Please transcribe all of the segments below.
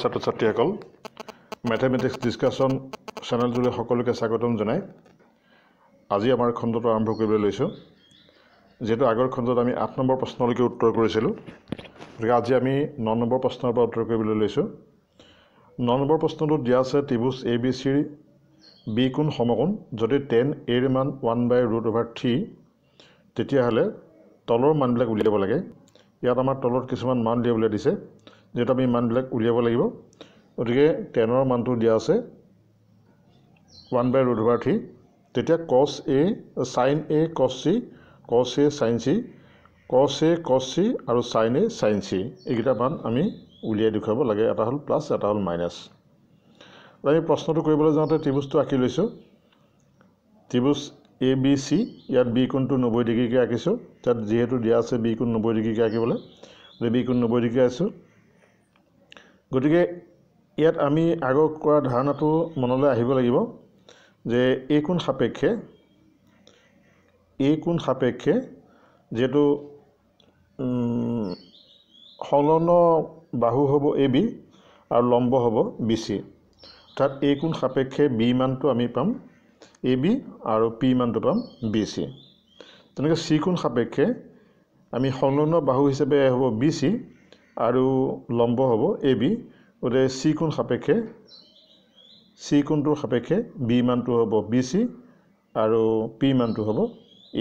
ছাত্ৰ ছাত্ৰীসকল mathematics discussion চেনেলযোগে সকলোকে স্বাগতম জনাই আজি আমাৰ খণ্ডটো আৰম্ভ কৰিবলৈ লৈছোঁ যিহেতু আগৰ খণ্ডত আমি আঠ নম্বৰ প্ৰশ্নলৈকে উত্তৰ কৰিছিলোঁ গতিকে আজি আমি ন নম্বৰ প্ৰশ্নৰ পৰা উত্তৰ কৰিবলৈ লৈছোঁ ন নম্বৰ প্ৰশ্নটোত দিয়া আছে ত্ৰিভুজ এ বি চিৰ বি কোণ সমকোণ যদি টেন এৰ মান one by root over three তেতিয়াহ'লে তলৰ মানবিলাক উলিয়াব লাগে ইয়াত আমাৰ তলত কিছুমান মান উলিয়াবলৈ দিছে যিহেতু আমি মানবিলাক উলিয়াব লাগিব গতিকে টেনৰ মানটো দিয়া আছে one by root over three তেতিয়া কছ এ চাইন এ কচ চি কছ এ চাইন চি কছ এ কচ চি আৰু চাইন এ চাইন চি এইকেইটা মান আমি উলিয়াই দেখুৱাব লাগে এটা হ'ল প্লাছ এটা হ'ল মাইনাছ আমি প্ৰশ্নটো কৰিবলৈ যাওঁতে ত্ৰিভুজটো আঁকি লৈছোঁ ত্ৰিভুজ এ বি চি ইয়াত বি কোণটো নব্বৈ ডিগ্ৰীকৈ আঁকিছোঁ তাত যিহেতু দিয়া আছে বি কোণ নব্বৈ ডিগ্ৰীকৈ আঁকিবলৈ বি কোণ নব্বৈ ডিগ্ৰী আঁকিছোঁ গতিকে ইয়াত আমি আগৰ কৰা ধাৰণাটো মনলৈ আহিব লাগিব যে এই কোন সাপেক্ষে এই কোন সাপেক্ষে যিহেতু সলন বাহু হ'ব এ বি আৰু লম্ব হ'ব বি চি অৰ্থাৎ এই কোন সাপেক্ষে বি মানটো আমি পাম এ বি আৰু পি মানটো পাম বি চি তেনেকৈ চি কোন সাপেক্ষে আমি সলন বাহু হিচাপে হ'ব বি চি আৰু লম্ব হ'ব এ বি গতিকে চি কোণ সাপেক্ষে চি কোণটোৰ সাপেক্ষে বি মানটো হ'ব বি চি আৰু পি মানটো হ'ব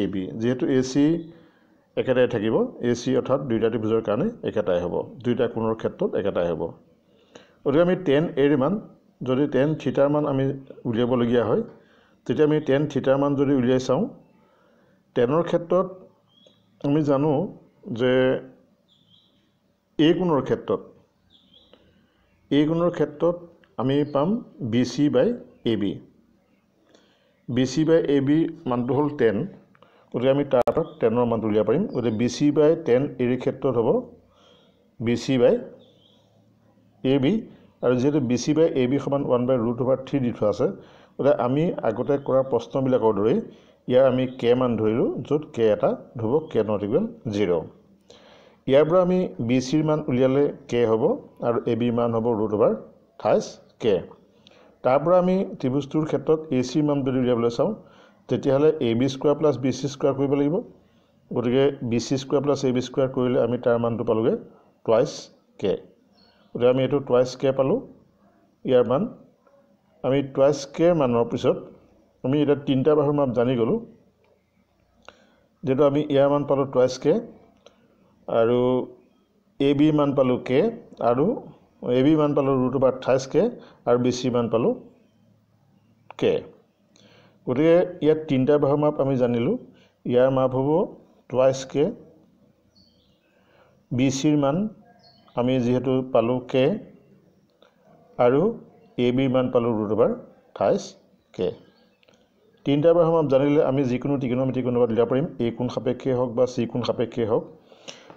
এ বি যিহেতু এ চি একেটাই থাকিব এ চি অৰ্থাৎ দুয়োটা ত্ৰিভুজৰ কাৰণে একেটাই হ'ব দুয়োটা কোণৰ ক্ষেত্ৰত একেটাই হ'ব গতিকে আমি টেন এৰ মান যদি টেন থিটাৰ মান আমি উলিয়াবলগীয়া হয় তেতিয়া আমি টেন থিটাৰ মান যদি উলিয়াই চাওঁ টেনৰ ক্ষেত্ৰত আমি জানো যে এই গুণৰ ক্ষেত্ৰত এই গুণৰ ক্ষেত্ৰত আমি পাম B C by A B B C by A B মানটো হ'ল টেন গতিকে আমি তাৰ পৰা টেনৰ মানটো উলিয়াব পাৰিম গতিকে বি চি বাই টেন এৰ ক্ষেত্ৰত হ'ব B C by A B আৰু যিহেতু B C by A B সমান one by root over three দি থোৱা আছে গতিকে আমি আগতে কৰা প্ৰশ্নবিলাকৰ দৰেই ইয়াৰ আমি কে মান ধৰিলোঁ য'ত কে এটা ধুব কে নট ইভেন জিৰ' ইয়াৰ পৰা আমি বি চিৰ মান উলিয়ালে কে হ'ব আৰু এ বিৰ মান হ'ব ৰুট অভাৰ ঠাইছ কে তাৰ পৰা আমি ত্ৰিভুজটোৰ ক্ষেত্ৰত এ চিৰ মান যদি উলিয়াবলৈ চাওঁ তেতিয়াহ'লে A B square plus B C square কৰিব লাগিব গতিকে B C square plus A B square কৰিলে আমি তাৰ মানটো পালোঁগৈ টুৱাইচ কে গতিকে আমি এইটো টুৱাইচ কে পালোঁ ইয়াৰ মান আমি টুৱাইচ কে মানৰ পিছত আমি এতিয়া তিনিটা বাহুৰ মাপ জানি গ'লোঁ যিহেতু আমি ইয়াৰ মান পালোঁ টুৱাইচ কে আৰু এ বি মান পালোঁ কে আৰু এ বি মান পালোঁ ৰুট অফ আঠাইছ কে আৰু বি চি মান পালোঁ কে গতিকে ইয়াত তিনিটা বাহৰ মাপ আমি জানিলোঁ ইয়াৰ মাপ হ'ব টুৱাইচ কে বি চিৰ মান আমি যিহেতু পালোঁ কে আৰু এ বিৰ মান পালোঁ ৰুট অফ আঠাইছ কে তিনিটা বাহৰ মাপ জানিলে আমি যিকোনো ত্ৰিকোণমিতি কোনোবা দিব পাৰিম এ কোন সাপেক্ষে হওক বা চি কোণ সাপেক্ষে হওক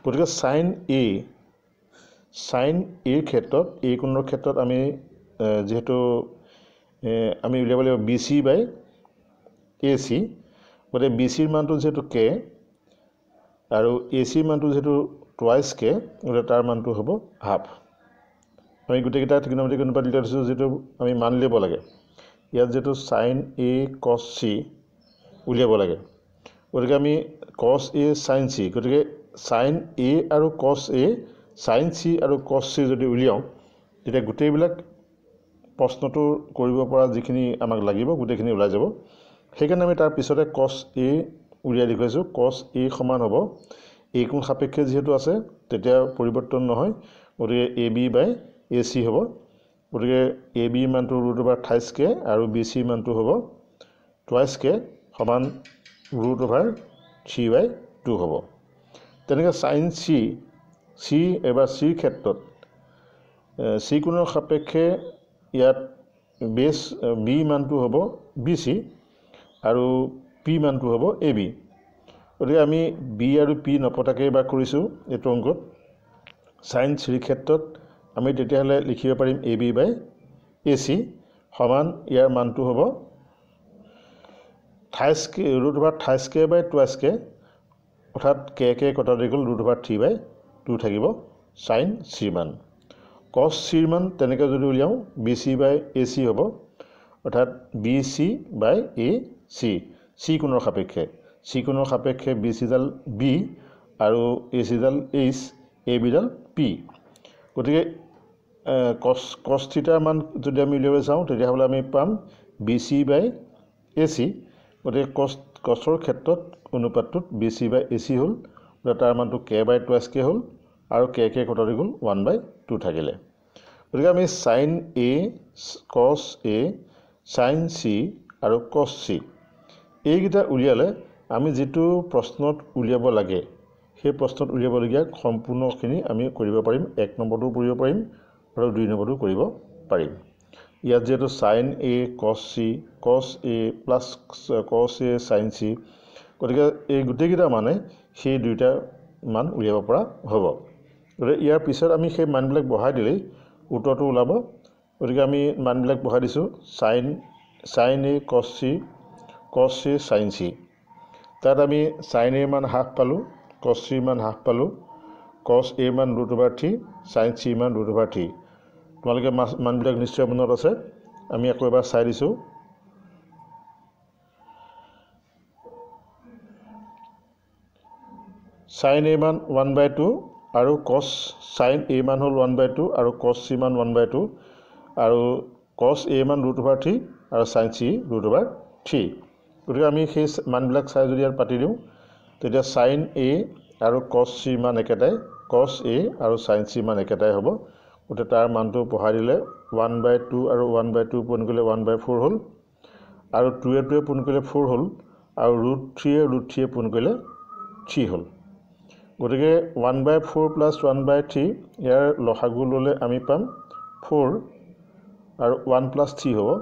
গতিকে চাইন এ চাইন এৰ ক্ষেত্ৰত এ কোণৰ ক্ষেত্ৰত আমি যিহেতু আমি উলিয়াব লাগিব B C by A C গতিকে বি চিৰ মানটো যিহেতু কে আৰু এ চিৰ মানটো যিহেতু টুৱাইচ কে গতিকে তাৰ মানটো হ'ব হাফ আমি গোটেইকেইটা ঠিকনামতে কোনোবা দিলে থৈছোঁ যিটো আমি মান উলিয়াব লাগে ইয়াত যিহেতু চাইন এ কছ চি উলিয়াব লাগে গতিকে আমি কছ এ চাইন চি গতিকে চাইন এ আৰু কচ এ চাইন চি আৰু কচ চি যদি উলিয়াওঁ তেতিয়া গোটেইবিলাক প্ৰশ্নটো কৰিব পৰা যিখিনি আমাক লাগিব গোটেইখিনি ওলাই যাব সেইকাৰণে আমি তাৰ পিছতে কছ এ উলিয়াই দেখুৱাইছোঁ কছ এ সমান হ'ব এ কোন সাপেক্ষে যিহেতু আছে তেতিয়া পৰিৱৰ্তন নহয় গতিকে A B by A C হ'ব গতিকে এ বি মানটো ৰুট অভাৰ কে আৰু বি চি মানটো হ'ব টুৱাইছ কে সমান root over three by two হ'ব তেনেকৈ চাইন্স চি চি এবাৰ চিৰ ক্ষেত্ৰত চি কোণৰ সাপেক্ষে ইয়াত বেচ বি মানটো হ'ব বি চি আৰু পি মানটো হ'ব এ বি গতিকে আমি বি আৰু পি নপতাকৈ এইবাৰ কৰিছোঁ এইটো অংকত চাইন চিৰ ক্ষেত্ৰত আমি তেতিয়াহ'লে লিখিব পাৰিম A B by A C সমান ইয়াৰ মানটো হ'ব ঠাইছকে ৰুট বা ঠাইছকে বাই কে অৰ্থাৎ কে কে কটা দি গ'ল root over three by two থাকিব চাইন কচ চিৰ মান তেনেকৈ যদি উলিয়াওঁ B C by A C হ'ব অৰ্থাৎ B C by A C C কোণৰ সাপেক্ষে চি কোণৰ সাপেক্ষে বি চিডাল বি আৰু এ চিডাল এইচ এ বিডাল পি গতিকে কচ কছ থিটাৰ মান যদি আমি উলিয়াবলৈ চাওঁ তেতিয়াহ'লে আমি পাম B C by A C গতিকে কছ কচৰ ক্ষেত্ৰত অনুপাতটোত B C by A C হ'ল তাৰ মানটো কে বাই টু এছ কে হ'ল আৰু কে কে কটাৰী গ'ল ওৱান বাই টু থাকিলে গতিকে আমি চাইন এ কচ এ চাইন চি আৰু কচ চি এইকেইটা উলিয়ালে আমি যিটো প্ৰশ্নত উলিয়াব লাগে সেই প্ৰশ্নত উলিয়াবলগীয়া সম্পূৰ্ণখিনি আমি কৰিব পাৰিম এক নম্বৰটো কৰিব পাৰিম আৰু দুই নম্বৰটো কৰিব পাৰিম ইয়াত যিহেতু চাইন এ কছ চি কছ এ প্লাছ কছ এ চাইন চি গতিকে এই গোটেইকেইটা মানে সেই দুয়োটা মান উলিয়াব পৰা হ'ব গতিকে ইয়াৰ পিছত আমি সেই মানবিলাক বঢ়াই দিলেই উত্তৰটো ওলাব গতিকে আমি মানবিলাক বঢ়াই দিছোঁ চাইন চাইন এ কছ চি কছ এ চাইন চি তাত আমি চাইন এৰ মান হ্ৰাস পালোঁ কছ চিৰ মান হ্ৰাস পালোঁ কছ এৰ মান ৰুট অভাৰ থ্ৰী চাইন চিৰ মান ৰুট অভাৰ থ্ৰী তোমালোকে মাছ মানুহবিলাক নিশ্চয় মনত আছে আমি আকৌ এবাৰ চাই দিছোঁ চাইন এ মান ওৱান বাই টু আৰু কচ চাইন এ মান হ'ল ওৱান বাই টু আৰু কচ চি মান ওৱান বাই টু আৰু কচ এ মান ৰুট অভাৰ থ্ৰী আৰু sine C root over three গতিকে আমি সেই মানবিলাক চাই যদি ইয়াত পাতি দিওঁ তেতিয়া চাইন এ আৰু কচ চি মান একেটাই কচ এ আৰু চাইন চি মান একেটাই হ'ব গতিকে তাৰ মানটো বঢ়াই দিলে ওৱান বাই টু আৰু ওৱান বাই টু পোন কৰিলে ওৱান বাই ফ'ৰ হ'ল আৰু টুৱে টুৱে পোন কৰিলে ফ'ৰ হ'ল আৰু ৰুট থ্ৰীয়ে ৰুট থ্ৰীয়ে পোন কৰিলে থ্ৰী হ'ল গতিকে one by four plus one by three ইয়াৰ লহাগু ল'লে আমি পাম ফ'ৰ আৰু ওৱান প্লাছ থ্ৰী হ'ব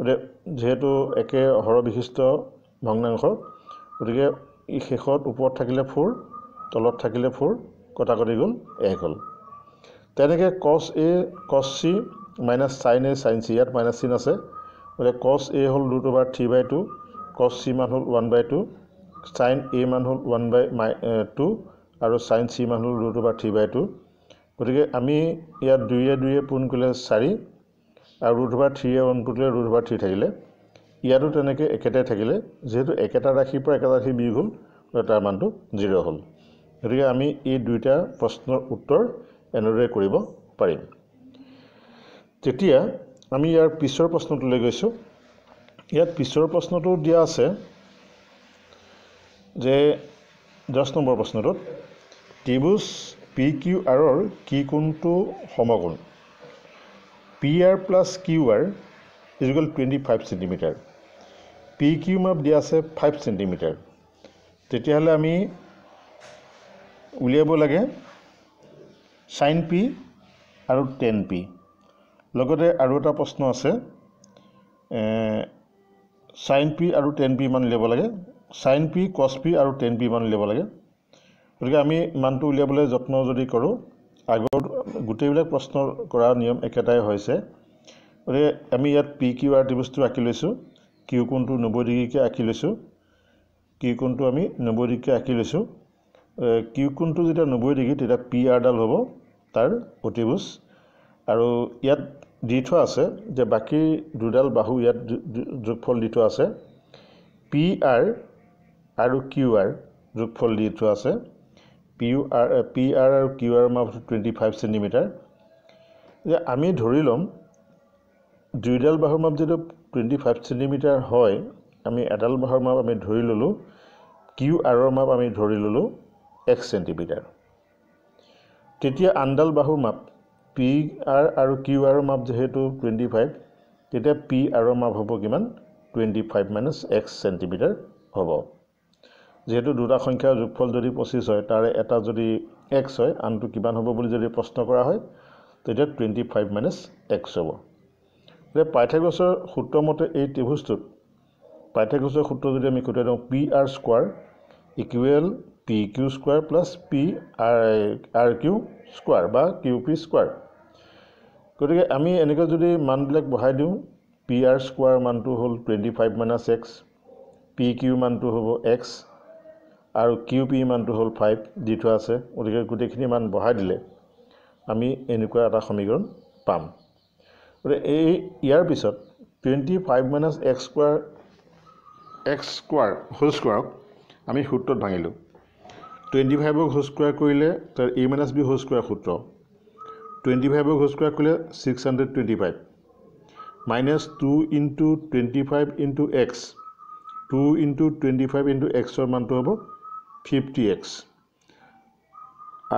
গতিকে যিহেতু একে বিশিষ্ট ভগ্নাংশ গতিকে ই শেষত ওপৰত থাকিলে ফ'ৰ তলত থাকিলে ফ'ৰ কটাকটি গ'ল এক হ'ল তেনেকৈ cos A cos C minus sine A sine C ইয়াত মাইনাছ চিন আছে গতিকে কছ এ হ'ল root over three by two cos C মান হ'ল one by two sine A মান হ'ল ওৱান বাই মাই টু আৰু চাইন চি মান হ'ল root over three by two গতিকে আমি ইয়াত দুয়ে দুয়ে পোন কৰিলে চাৰি আৰু ৰুট অভাৰ থ্ৰীয়ে ওৱান কৰিলে ৰুট থ্ৰী থাকিলে ইয়াতো তেনেকৈ একেটাই থাকিলে যিহেতু একেটা ৰাশিৰ পৰা একেটা ৰাখি বিয়োগ হ'ল তাৰ মানটো জিৰ' হ'ল গতিকে আমি এই দুয়োটা প্ৰশ্নৰ উত্তৰ এনেদৰে কৰিব পাৰিম তেতিয়া আমি ইয়াৰ পিছৰ প্ৰশ্নটোলৈ গৈছোঁ ইয়াত পিছৰ প্ৰশ্নটো দিয়া আছে যে দহ নম্বৰ প্ৰশ্নটোত ত্ৰিভুজ পি কিউ আৰৰ কি কোনটো সমগুণ P R plus Q R is গ'ল twenty five centimetre P Q মাপ দিয়া আছে ফাইভ চেণ্টিমিটাৰ তেতিয়াহ'লে আমি উলিয়াব লাগে চাইন পি আৰু টেন পি লগতে আৰু এটা প্ৰশ্ন আছে চাইন পি আৰু টেন পি মান উলিয়াব লাগে চাইন পি কছ পি আৰু টেন পি মান উলিয়াব লাগে গতিকে আমি মানটো উলিয়াবলৈ যত্ন যদি কৰোঁ আগৰ গোটেইবিলাক প্ৰশ্ন কৰা নিয়ম একেটাই হৈছে গতিকে আমি ইয়াত পি কিউ আৰ টি বস্তু আঁকি লৈছোঁ কিউ কোণটো নব্বৈ ডিগ্ৰীকৈ আঁকি লৈছোঁ কিউ কোণটো আমি নব্বৈ ডিগ্ৰীকৈ আঁকি লৈছোঁ কিউ কোণটো যেতিয়া নব্বৈ ডিগ্ৰী তেতিয়া পি ডাল হ'ব তাৰ প্ৰতিভোজ আৰু ইয়াত দি থোৱা আছে যে বাকী দুডাল বাহু ইয়াত যোগফল দি থোৱা আছে পি আৰ আৰু কিউ আৰ যোগফল দি থোৱা আছে P U R P R আৰু কিউ আৰ মাৰ টুৱেণ্টি ফাইভ চেণ্টিমিটাৰ যে আমি ধৰি ল'ম দুইডাল বাহুৰ মাপ যিটো টুৱেণ্টি ফাইভ চেণ্টিমিটাৰ হয় আমি এডাল বাহুৰ মাপ আমি ধৰি ল'লোঁ কিউ আৰৰ মাপ আমি ধৰি ল'লোঁ এক চেণ্টিমিটাৰ তেতিয়া আণ্ডাল বাহুৰ মাপ পি আৰ আৰু কিউ আৰৰ মাপ যিহেতু টুৱেণ্টি ফাইভ তেতিয়া পি আৰৰ মাপ হ'ব কিমান twenty five minus X centimetre হ'ব যিহেতু দুটা সংখ্যাৰ যোগফল যদি পঁচিছ হয় তাৰে এটা যদি এক্স হয় আনটো কিমান হ'ব বুলি যদি প্ৰশ্ন কৰা হয় তেতিয়া টুৱেণ্টি ফাইভ মাইনাছ এক্স হ'ব এতিয়া পাইথাগছৰ সূত্ৰমতে এই ত্ৰিভুজটোত পাইথাগছৰ সূত্ৰ যদি আমি খুটাই দিওঁ P R square equal P Q square plus P R R Q square বা কিউ পি স্কোৱাৰ গতিকে আমি এনেকৈ যদি মানবিলাক বঢ়াই দিওঁ পি আৰ স্কোৱাৰ মানটো হ'ল twenty five minus X P Q মানটো হ'ব এক্স আৰু কিউ পি মানটো হ'ল ফাইভ দি থোৱা আছে গতিকে গোটেইখিনি মান বঢ়াই দিলে আমি এনেকুৱা এটা সমীকৰণ পাম গতিকে এই ইয়াৰ পিছত twenty five minus x square X square whole স্কোৱাৰক আমি সূত্ৰত ভাঙিলোঁ টুৱেণ্টি ফাইভক হোজ স্কুৱাৰ কৰিলে তাৰ A minus B whole square সূত্ৰ টুৱেণ্টি ফাইভক হোজ স্কুৱাৰ কৰিলে six hundred twenty five minus two into twenty five into X two into twenty five into এক্সৰ মানটো হ'ব ফিফটি এক্স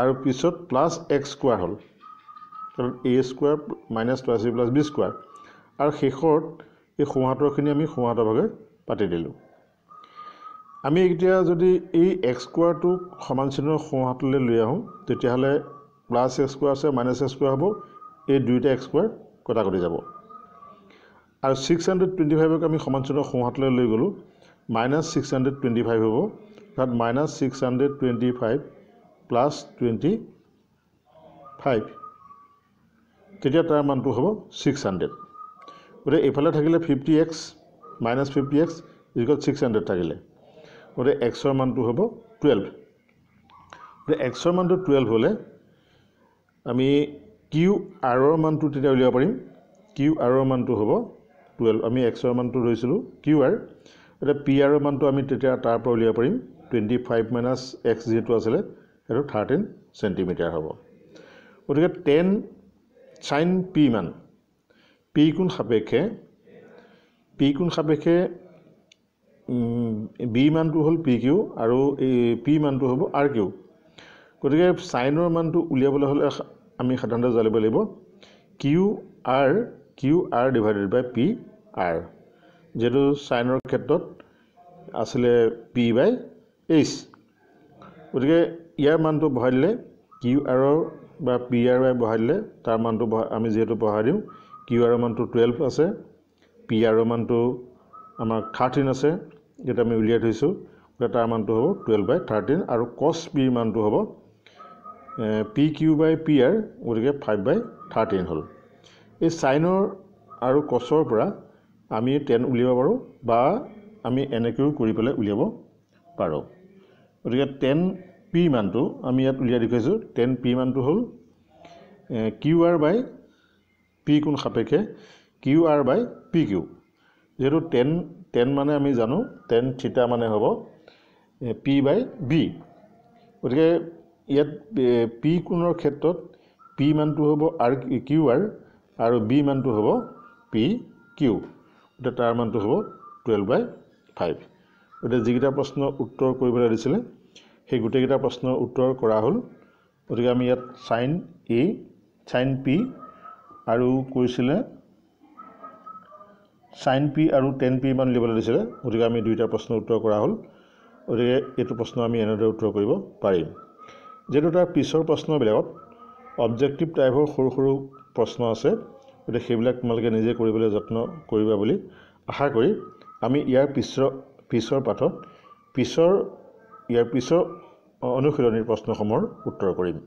আৰু পিছত প্লাছ এক্স স্কোৱাৰ হ'ল কাৰণ A square minus plus A plus B square আৰু শেষত এই সোঁহাতৰখিনি আমি সোঁহাতৰ ভাগে পাতি দিলোঁ আমি এতিয়া যদি এই এক্স স্কুৱাৰটোক সমান চিহ্ন সোঁ হাতলৈ লৈ আহোঁ তেতিয়াহ'লে প্লাছ এক্স স্কুৱাৰ আছে মাইনাছ এক্স স্কোৱাৰ হ'ব এই দুয়োটা এক্স স্কুৱাৰ কটা কটি যাব আৰু ছিক্স হাণ্ড্ৰেড টুৱেণ্টি ফাইভক আমি সমান চিহ্ন সোঁ হাতলৈ লৈ গ'লোঁ minus six hundred twenty five হ'ব অৰ্থাৎ minus six hundred twenty five plus twenty five তেতিয়া তাৰ মানটো হ'ব ছিক্স হাণ্ড্ৰেড গতিকে এইফালে থাকিলে fifty x minus fifty x ইজিকত ছিক্স হাণ্ড্ৰেড থাকিলে গতিকে এক্সৰ মানটো হ'ব টুৱেল্ভ গতিকে এক্সৰ মানটো টুৱেল্ভ হ'লে আমি কিউ আৰৰ মানটো তেতিয়া উলিয়াব পাৰিম কিউ আৰৰ মানটো হ'ব টুৱেল্ভ আমি এক্সৰ মানটো লৈছিলোঁ কিউ আৰ এতিয়া পি আৰৰ মানটো আমি তেতিয়া তাৰ পৰা উলিয়াব পাৰিম টুৱেণ্টি ফাইভ মাইনাছ এক্স যিহেতু আছিলে সেইটো থাৰ্টিন চেণ্টিমিটাৰ হ'ব গতিকে টেন চাইন পি মান পি কোন সাপেক্ষে পি কোন সাপেক্ষে বি মানটো হ'ল পি কিউ আৰু এই পি মানটো হ'ব আৰ কিউ গতিকে চাইনৰ মানটো উলিয়াবলৈ হ'লে আমি সাধাৰণতে জানিব লাগিব Q R Q R divided by P R যিহেতু চাইনৰ ক্ষেত্ৰত আছিলে পি বাই এইচ গতিকে ইয়াৰ মানটো বঢ়াই দিলে কিউ আৰৰ বা পি আৰ বাই বঢ়াই দিলে তাৰ মানটো বঢ়াই আমি যিহেতু বঢ়াই দিওঁ কিউ আৰৰ মানটো টুৱেল্ভ আছে পি আৰৰ মানটো আমাৰ থাৰ্টিন আছে এতিয়া আমি উলিয়াই থৈছোঁ গতিকে তাৰ মানটো হ'ব টুৱেল্ভ বাই থাৰ্টিন আৰু কচ পিৰ মানটো হ'ব P Q by P R গতিকে ফাইভ বাই থাৰ্টিন হ'ল এই চাইনৰ আৰু কচৰ পৰা আমি টেন উলিয়াব পাৰোঁ বা আমি এনেকৈও কৰি পেলাই উলিয়াব পাৰোঁ গতিকে টেন পি মানটো আমি ইয়াত উলিয়াই দেখুৱাইছোঁ টেন পি মানটো হ'ল কিউ আৰ বাই পি কোন সাপেক্ষে Q R by P Q যিহেতু টেন টেন মানে আমি জানো টেন থিটা মানে হ'ব পি বাই বি গতিকে ইয়াত পি কোণৰ ক্ষেত্ৰত পি মানটো হ'ব আৰ কিউ আৰ আৰু বি মানটো হ'ব পি কিউ গতিকে তাৰ মানটো হ'ব টুৱেল্ভ বাই ফাইভ গতিকে যিকেইটা প্ৰশ্ন উত্তৰ কৰিবলৈ দিছিলে সেই গোটেইকেইটা প্ৰশ্নৰ উত্তৰ কৰা হ'ল গতিকে আমি ইয়াত চাইন এ চাইন পি আৰু কৈছিলে চাইন পি আৰু টেন পি মান লিবলৈ দিছিলে গতিকে আমি দুয়োটা প্ৰশ্ন উত্তৰ কৰা হ'ল গতিকে এইটো প্ৰশ্ন আমি এনেদৰে উত্তৰ কৰিব পাৰিম যিহেতু তাৰ পিছৰ প্ৰশ্নবিলাকত অবজেক্টিভ টাইপৰ সৰু সৰু প্ৰশ্ন আছে গতিকে সেইবিলাক তোমালোকে নিজে কৰিবলৈ যত্ন কৰিবা বুলি আশা কৰি আমি ইয়াৰ পিছৰ পিছৰ পাঠত পিছৰ ইয়াৰ পিছৰ অনুশীলনীৰ প্ৰশ্নসমূহৰ উত্তৰ কৰিম